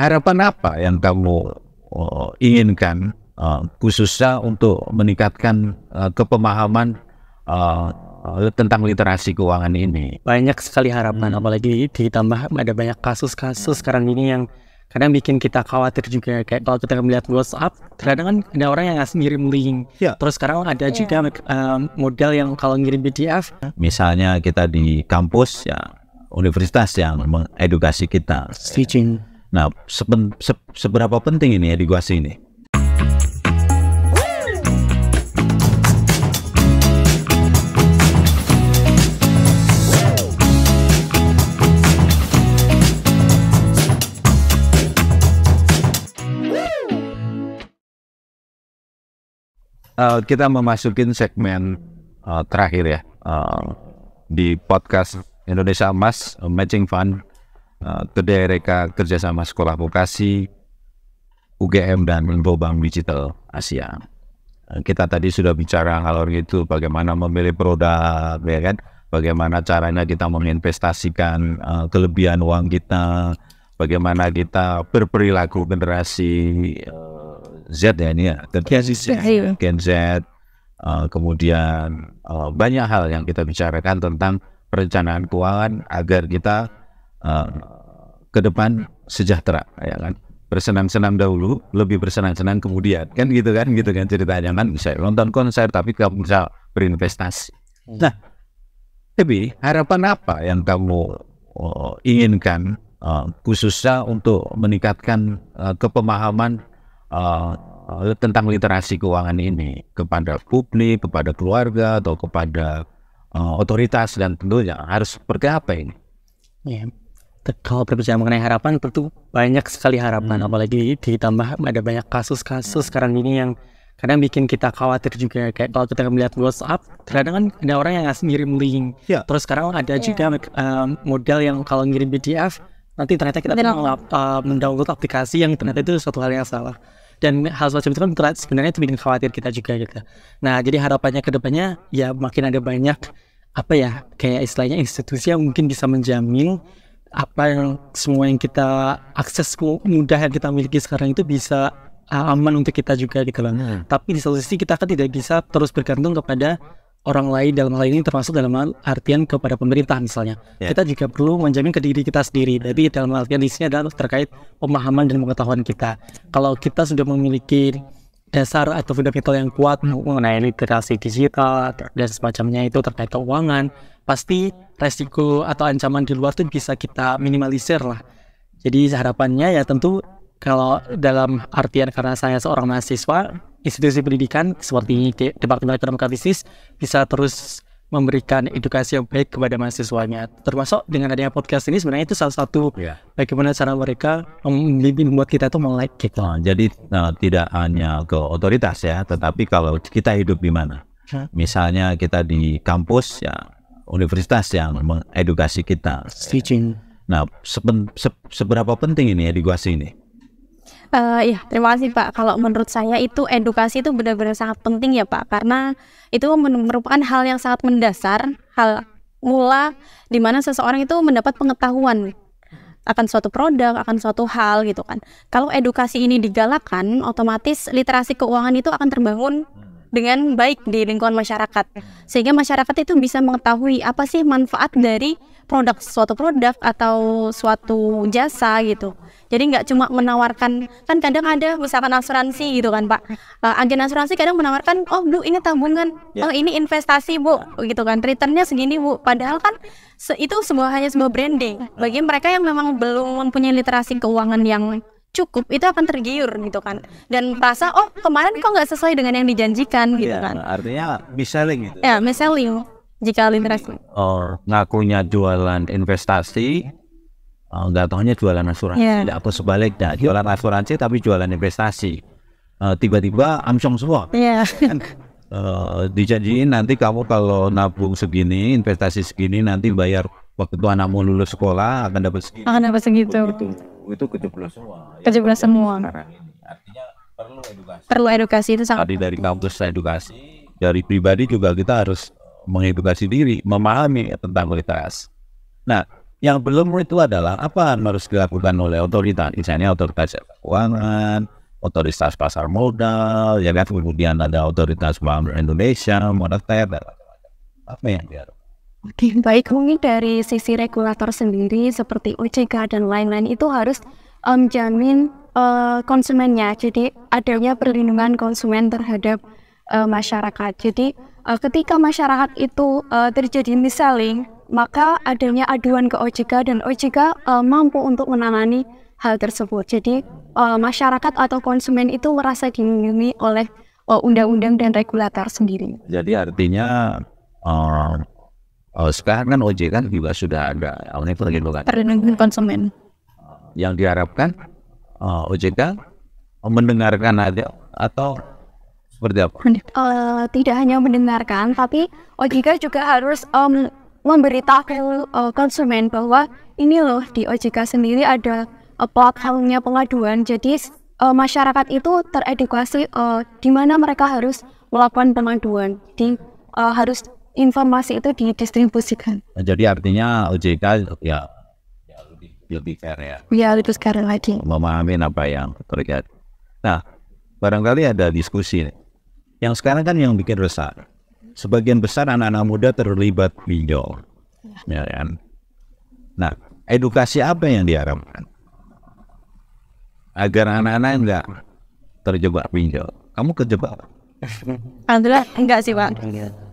harapan apa yang kamu uh, inginkan uh, khususnya untuk meningkatkan uh, kepemahaman uh, tentang literasi keuangan ini? Banyak sekali harapan, hmm. apalagi ditambah ada banyak kasus-kasus sekarang ini yang kadang bikin kita khawatir juga kayak kalau kita melihat WhatsApp kadang kan ada orang yang ngasih ngirim link ya. terus sekarang ada ya. juga um, model yang kalau ngirim PDF misalnya kita di kampus ya universitas yang mengedukasi kita teaching Nah, sepen, se, seberapa penting ini ya edukasi ini? uh, eh, kita memasukin segmen uh, terakhir ya uh, di podcast Indonesia Emas Matching Fund Kedai eh, Reka kerjasama sekolah vokasi, UGM dan Bank Digital Asia. Eh, kita tadi sudah bicara kalau itu bagaimana memilih produk, ya kan? Bagaimana caranya kita menginvestasikan eh, kelebihan uang kita, bagaimana kita berperilaku generasi Z ya ini ya, Gen Z, kemudian banyak hal yang kita bicarakan tentang perencanaan keuangan agar kita Eh, ke depan sejahtera ya kan bersenang-senang dahulu lebih bersenang-senang kemudian kan gitu kan gitu kan ceritanya kan bisa nonton konser tapi kamu bisa berinvestasi hmm. nah tapi harapan apa yang kamu uh, inginkan uh, khususnya untuk meningkatkan uh, kepemahaman uh, uh, tentang literasi keuangan ini kepada publik kepada keluarga atau kepada uh, otoritas dan tentunya harus seperti apa ini ya, kalau berbicara mengenai harapan tentu banyak sekali harapan hmm. apalagi ditambah ada banyak kasus-kasus sekarang ini yang kadang bikin kita khawatir juga kayak kalau kita melihat WhatsApp terkadang kan ada orang yang ngasih ngirim link yeah. terus sekarang ada iya. juga um, ehm, model yang kalau ngirim PDF nanti ternyata kita mendownload uh, ehm, mendownload aplikasi yang ternyata itu suatu hal yang salah dan hal semacam itu kan sebenarnya itu bikin khawatir kita juga gitu nah jadi harapannya kedepannya ya makin ada banyak apa ya kayak istilahnya institusi yang mungkin bisa menjamin apa yang semua yang kita akses mudah yang kita miliki sekarang itu bisa ah, aman untuk kita juga di gitu loh. Hmm. Tapi di satu sisi kita kan tidak bisa terus bergantung kepada orang lain dalam hal ini termasuk dalam artian kepada pemerintah misalnya. Yeah. Kita juga perlu menjamin ke diri kita sendiri. Jadi dalam artian di sini adalah terkait pemahaman dan pengetahuan kita. Kalau kita sudah memiliki dasar atau fundamental yang kuat mengenai literasi digital dan semacamnya itu terkait keuangan, pasti resiko atau ancaman di luar itu bisa kita minimalisir lah. Jadi harapannya ya tentu kalau dalam artian karena saya seorang mahasiswa, institusi pendidikan seperti Departemen Ekonomi Bisnis bisa terus memberikan edukasi yang baik kepada mahasiswanya. Termasuk dengan adanya podcast ini sebenarnya itu salah satu yeah. bagaimana cara mereka membimbing buat kita itu melek gitu. Nah, jadi nah, tidak hanya ke otoritas ya, tetapi kalau kita hidup di mana? Misalnya kita di kampus ya, universitas yang mengedukasi kita. Teaching. Nah, se seberapa penting ini edukasi ini? Uh, ya, terima kasih Pak. Kalau menurut saya itu edukasi itu benar-benar sangat penting ya Pak, karena itu merupakan hal yang sangat mendasar, hal mula di mana seseorang itu mendapat pengetahuan akan suatu produk, akan suatu hal gitu kan. Kalau edukasi ini digalakkan, otomatis literasi keuangan itu akan terbangun dengan baik di lingkungan masyarakat sehingga masyarakat itu bisa mengetahui apa sih manfaat dari produk suatu produk atau suatu jasa gitu jadi nggak cuma menawarkan kan kadang ada misalkan asuransi gitu kan pak uh, agen asuransi kadang menawarkan oh bu ini tabungan ya. oh ini investasi bu gitu kan returnnya segini bu padahal kan itu sebuah hanya sebuah branding bagi mereka yang memang belum mempunyai literasi keuangan yang cukup itu akan tergiur gitu kan dan merasa oh kemarin kok nggak sesuai dengan yang dijanjikan gitu ya, kan artinya miselling gitu ya miselling jika literasi oh ngakunya jualan investasi oh, nggak oh, tahunya jualan asuransi yeah. atau sebaliknya jualan asuransi tapi jualan investasi tiba eh, tiba-tiba amsong semua iya. yeah. Kan, uh, dijanjiin nanti kamu kalau nabung segini investasi segini nanti bayar waktu anakmu lulus sekolah akan dapat segitu akan dapat segitu itu kejeblos semua. Kejeblos semua. Artinya perlu edukasi. Perlu edukasi itu sangat. Tadi dari kampus edukasi, dari pribadi juga kita harus mengedukasi diri, memahami tentang literasi. Nah, yang belum itu adalah apa yang harus dilakukan oleh otoritas, misalnya otoritas keuangan, otoritas pasar modal, ya kan kemudian ada otoritas bank Indonesia, moneter, dan macam-macam. Apa yang diharapkan? Oke, baik mungkin dari sisi regulator sendiri seperti OJK dan lain-lain itu harus menjamin um, uh, konsumennya. Jadi adanya perlindungan konsumen terhadap uh, masyarakat. Jadi uh, ketika masyarakat itu uh, terjadi misaling, maka adanya aduan ke OJK dan OJK uh, mampu untuk menangani hal tersebut. Jadi uh, masyarakat atau konsumen itu merasa dilindungi oleh uh, undang-undang uh, dan regulator sendiri. Jadi artinya uh, Oh, sekarang kan OJK kan juga sudah ada awalnya perlindungan perlindungan konsumen. Yang diharapkan uh, eh, OJK kan, eh, mendengarkan ada atau seperti apa? Uh, tidak hanya mendengarkan, tapi OJK kan juga harus um, memberitahu uh, konsumen bahwa ini loh di OJK kan sendiri ada uh, platformnya pengaduan. Jadi uh, masyarakat itu teredukasi uh, di mana mereka harus melakukan pengaduan. di uh, harus informasi itu didistribusikan. Nah, jadi artinya OJK ya, ya lebih, lebih fair ya. Ya lebih fair lagi. Memahami apa yang terjadi. Nah, barangkali ada diskusi. Yang sekarang kan yang bikin resah. Sebagian besar anak-anak muda terlibat pinjol. Ya. ya kan? Nah, edukasi apa yang diharapkan? Agar anak-anak enggak terjebak pinjol. Kamu kejebak? Alhamdulillah enggak sih, Pak.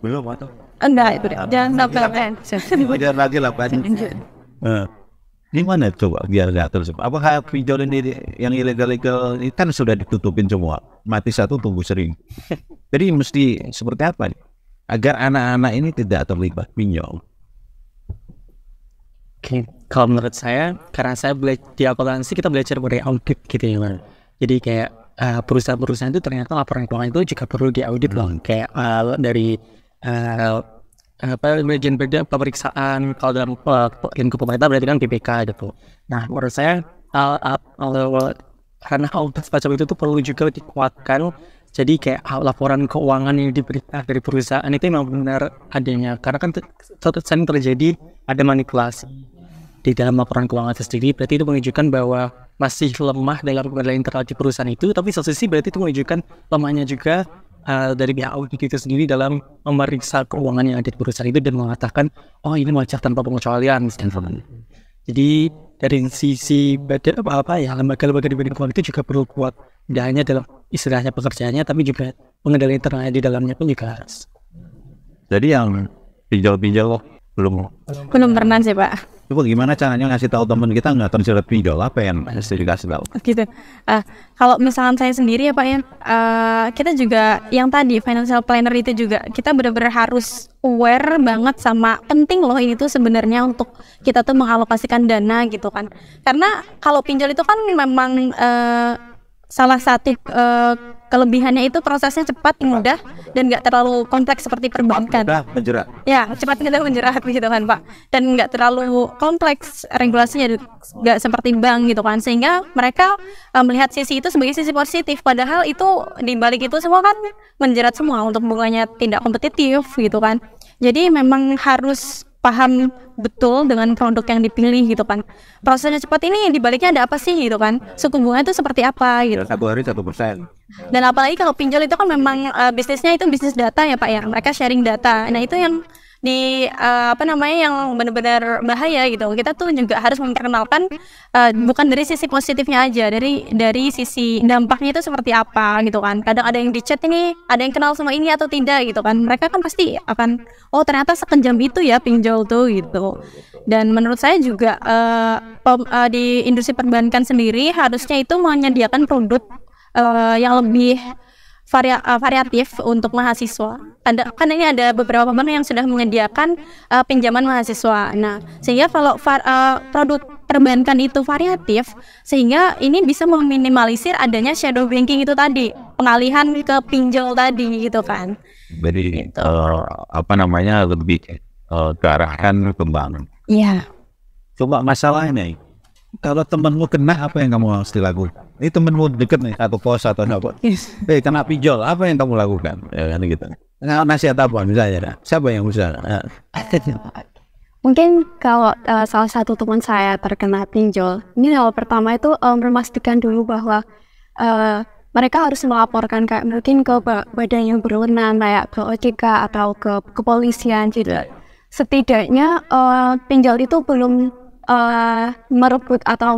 Belum atau? Enggak, ah, itu deh. Ya? Jangan sampai Wajar lagi lah banyak. Eh, di mana tuh biar diatur apa Apakah video ini yang ilegal-ilegal ini kan sudah ditutupin semua? Mati satu tunggu sering. Jadi mesti seperti apa nih? Agar anak-anak ini tidak terlibat pinjol. Oke, kalau menurut saya, karena saya belajar di akuntansi kita belajar dari audit gitu ya, Jadi kayak eh, perusahaan-perusahaan itu ternyata laporan keuangan itu juga perlu diaudit loh. Hmm. Kayak uh, dari uh, apa bagian beda pemeriksaan kalau dalam uh, pemerintah berarti kan PPK gitu. Nah menurut saya kalau karena audit semacam itu tuh perlu juga dikuatkan. Jadi kayak laporan keuangan yang diberikan dari perusahaan itu memang benar adanya. Karena kan sering terjadi ada manipulasi di dalam laporan keuangan itu sendiri. Berarti itu menunjukkan bahwa masih lemah dalam pengendalian internal di perusahaan itu. Tapi satu sisi berarti itu menunjukkan lemahnya juga uh, dari pihak audit itu sendiri dalam memeriksa keuangan yang ada di perusahaan itu dan mengatakan oh ini wajar tanpa pengecualian Jadi dari sisi badan apa, apa ya lembaga-lembaga di bidang keuangan itu juga perlu kuat tidak hanya dalam istilahnya pekerjaannya tapi juga pengendalian internalnya di dalamnya pun juga harus. Jadi yang pinjol-pinjol belum belum pernah sih pak. Coba gimana caranya ngasih tahu teman kita nggak terjerat pinjol apa yang harus dikasih tahu? Gitu. Uh, kalau misalkan saya sendiri ya Pak ya, uh, kita juga yang tadi financial planner itu juga kita benar-benar harus aware banget sama penting loh ini tuh sebenarnya untuk kita tuh mengalokasikan dana gitu kan. Karena kalau pinjol itu kan memang uh, salah satu uh, Kelebihannya itu prosesnya cepat, mudah, dan nggak terlalu kompleks seperti perbankan. Mudah menjerat. Ya, cepat mudah menjerat gitu kan Pak. Dan nggak terlalu kompleks regulasinya, nggak seperti bank gitu kan. Sehingga mereka uh, melihat sisi itu sebagai sisi positif. Padahal itu di balik itu semua kan menjerat semua untuk bunganya tidak kompetitif gitu kan. Jadi memang harus paham betul dengan produk yang dipilih gitu kan prosesnya cepat ini dibaliknya ada apa sih gitu kan suku bunga itu seperti apa gitu satu hari satu persen dan apalagi kalau pinjol itu kan memang uh, bisnisnya itu bisnis data ya pak ya mereka sharing data nah itu yang di uh, apa namanya yang benar-benar bahaya gitu kita tuh juga harus memperkenalkan uh, bukan dari sisi positifnya aja dari dari sisi dampaknya itu seperti apa gitu kan kadang ada yang di chat ini ada yang kenal sama ini atau tidak gitu kan mereka kan pasti akan oh ternyata sekejam itu ya pinjol tuh gitu dan menurut saya juga uh, eh, pom, uh, di industri perbankan sendiri harusnya itu menyediakan produk uh, yang lebih varia uh, variatif untuk mahasiswa. Ada kan ini ada beberapa bank yang sudah menyediakan uh, pinjaman mahasiswa. Nah, sehingga kalau var, uh, produk perbankan itu variatif, sehingga ini bisa meminimalisir adanya shadow banking itu tadi, pengalihan ke pinjol tadi gitu kan. Jadi gitu. uh, apa namanya lebih uh, ke arahan pembangunan. Iya. Yeah. Coba masalahnya, kalau temanmu kena apa yang kamu harus dilakukan? ini temenmu deket nih satu pos atau apa yes. eh kena pinjol apa yang kamu lakukan ya kan gitu nah, nasihat apa misalnya nah. siapa yang bisa ya. mungkin kalau uh, salah satu teman saya terkena pinjol ini hal pertama itu um, memastikan dulu bahwa uh, mereka harus melaporkan kayak mungkin ke badan yang berwenang kayak ke OJK atau ke kepolisian gitu setidaknya uh, pinjol itu belum uh, merebut atau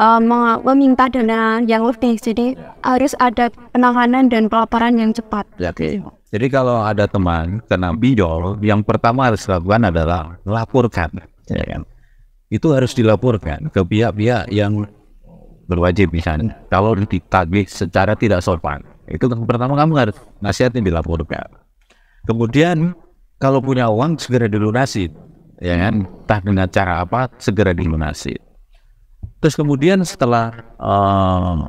uh, meminta dana yang lebih. Jadi yeah. harus ada penanganan dan pelaporan yang cepat. Ya, oke. Okay. Gitu. Jadi kalau ada teman kena pinjol, yang pertama harus dilakukan adalah laporkan, ya, ya kan? Itu harus dilaporkan ke pihak-pihak yang berwajib misalnya. Kalau ditagih secara tidak sopan, itu pertama kamu harus nasihatin dilaporkan. Kemudian kalau punya uang segera dilunasi, ya kan? Entah dengan cara apa segera dilunasi Terus kemudian setelah uh,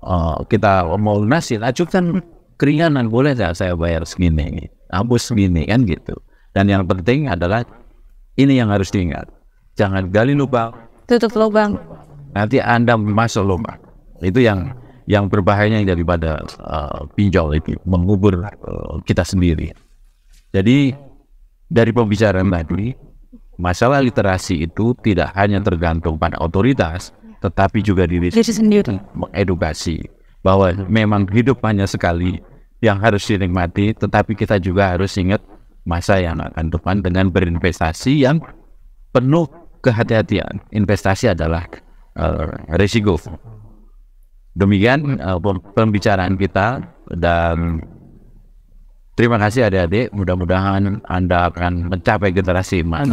uh, kita mau lunasin, ajukan keringanan boleh tidak saya bayar segini, hapus segini kan gitu. Dan yang penting adalah ini yang harus diingat, jangan gali lubang, tutup lubang. Nanti anda masuk lubang. Itu yang yang berbahayanya daripada uh, pinjol itu mengubur uh, kita sendiri. Jadi dari pembicaraan tadi Masalah literasi itu tidak hanya tergantung pada otoritas, tetapi juga diri sendiri mengedukasi bahwa memang hidup hanya sekali yang harus dinikmati, tetapi kita juga harus ingat masa yang akan depan dengan berinvestasi yang penuh kehati-hatian. Investasi adalah uh, risiko. Demikian uh, pembicaraan kita dan Terima kasih adik-adik. Mudah-mudahan Anda akan mencapai generasi emas.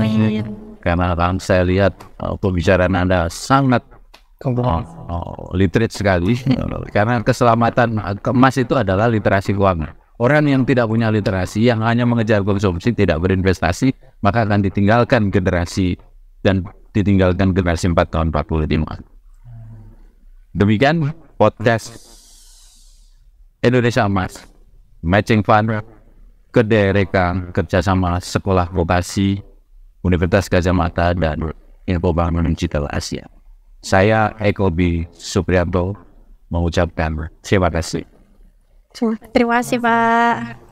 Karena saya lihat uh, pembicaraan Anda sangat uh, uh, literate sekali karena keselamatan uh, emas itu adalah literasi keuangan. Orang yang tidak punya literasi, yang hanya mengejar konsumsi, tidak berinvestasi, maka akan ditinggalkan generasi dan ditinggalkan generasi 4 tahun 45. Demikian podcast Indonesia Emas Matching Fund ke rekan kerjasama sekolah vokasi Universitas Gajah Mata dan Info Bangunan Digital Asia. Saya Eko B. Suprianto mengucapkan terima kasih. Terima kasih Pak.